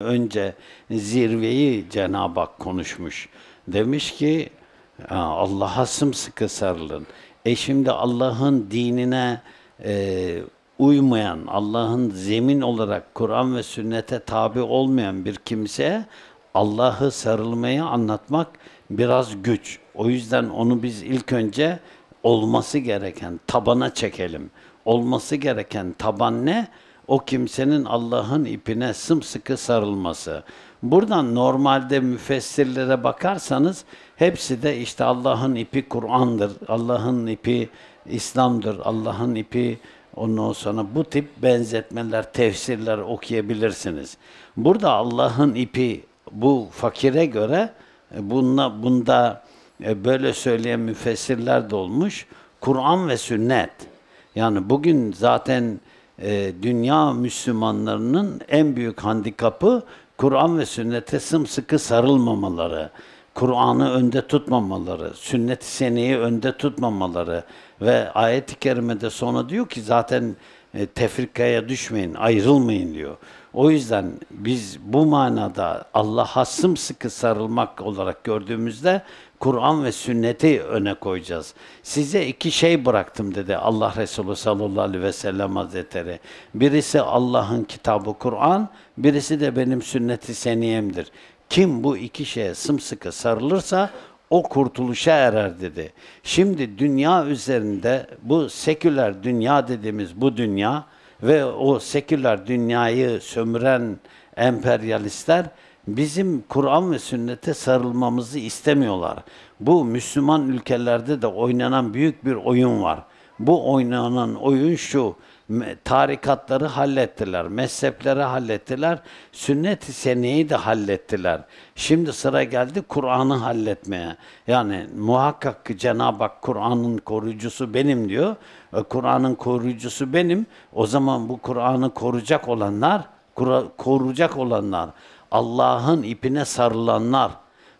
önce zirveyi Cenab-ı Hak konuşmuş. Demiş ki Allah'a sımsıkı sarılın. E şimdi Allah'ın dinine e, uymayan, Allah'ın zemin olarak Kur'an ve sünnete tabi olmayan bir kimseye Allah'ı sarılmayı anlatmak biraz güç. O yüzden onu biz ilk önce olması gereken tabana çekelim. Olması gereken taban ne? o kimsenin Allah'ın ipine sımsıkı sarılması. Buradan normalde müfessirlere bakarsanız hepsi de işte Allah'ın ipi Kur'an'dır, Allah'ın ipi İslam'dır, Allah'ın ipi ondan sonra bu tip benzetmeler, tefsirler okuyabilirsiniz. Burada Allah'ın ipi bu fakire göre e, bunla, bunda e, böyle söyleyen müfessirler de olmuş. Kur'an ve sünnet. Yani bugün zaten ee, dünya Müslümanlarının en büyük handikapı Kur'an ve sünnete sımsıkı sarılmamaları, Kur'an'ı önde tutmamaları, sünnet-i seneyi önde tutmamaları ve ayet-i kerimede sonra diyor ki zaten e, tefrikaya düşmeyin, ayrılmayın diyor. O yüzden biz bu manada Allah'a sımsıkı sarılmak olarak gördüğümüzde Kur'an ve sünneti öne koyacağız. Size iki şey bıraktım dedi Allah Resulü sallallahu aleyhi ve sellem hazretleri. Birisi Allah'ın kitabı Kur'an, birisi de benim sünneti seniyemdir. Kim bu iki şeye sımsıkı sarılırsa o kurtuluşa erer dedi. Şimdi dünya üzerinde bu seküler dünya dediğimiz bu dünya ve o seküler dünyayı sömüren emperyalistler bizim Kur'an ve sünnete sarılmamızı istemiyorlar. Bu Müslüman ülkelerde de oynanan büyük bir oyun var. Bu oynanan oyun şu, tarikatları hallettiler, mezhepleri hallettiler, sünnet-i seneyi de hallettiler. Şimdi sıra geldi Kur'an'ı halletmeye. Yani muhakkak ki Cenab-ı Hak Kur'an'ın koruyucusu benim diyor. E, Kur'an'ın koruyucusu benim. O zaman bu Kur'an'ı koruyacak olanlar, koruyacak olanlar, Allah'ın ipine sarılanlar,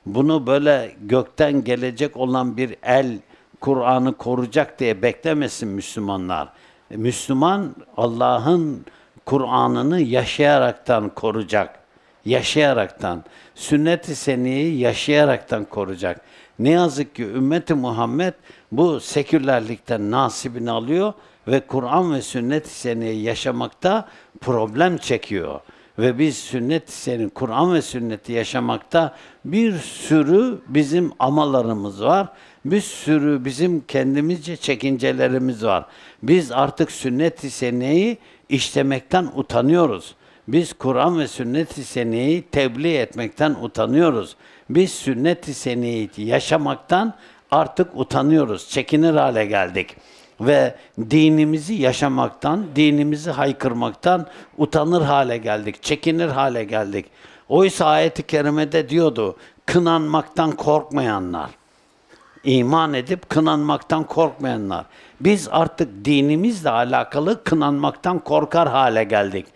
bunu böyle gökten gelecek olan bir el Kur'an'ı koruyacak diye beklemesin Müslümanlar. Müslüman Allah'ın Kur'an'ını yaşayaraktan koruyacak. Yaşayaraktan. Sünnet-i seniyi yaşayaraktan koruyacak. Ne yazık ki ümmeti Muhammed bu sekülerlikten nasibini alıyor ve Kur'an ve sünnet-i seniyi yaşamakta problem çekiyor. Ve biz sünnet senin Kur'an ve sünneti yaşamakta bir sürü bizim amalarımız var. Bir sürü bizim kendimizce çekincelerimiz var. Biz artık sünnet-i seneyi işlemekten utanıyoruz. Biz Kur'an ve sünnet-i seneyi tebliğ etmekten utanıyoruz. Biz sünnet-i seneyi yaşamaktan artık utanıyoruz, çekinir hale geldik ve dinimizi yaşamaktan, dinimizi haykırmaktan utanır hale geldik, çekinir hale geldik. Oysa ayet-i kerimede diyordu, kınanmaktan korkmayanlar, iman edip kınanmaktan korkmayanlar. Biz artık dinimizle alakalı kınanmaktan korkar hale geldik.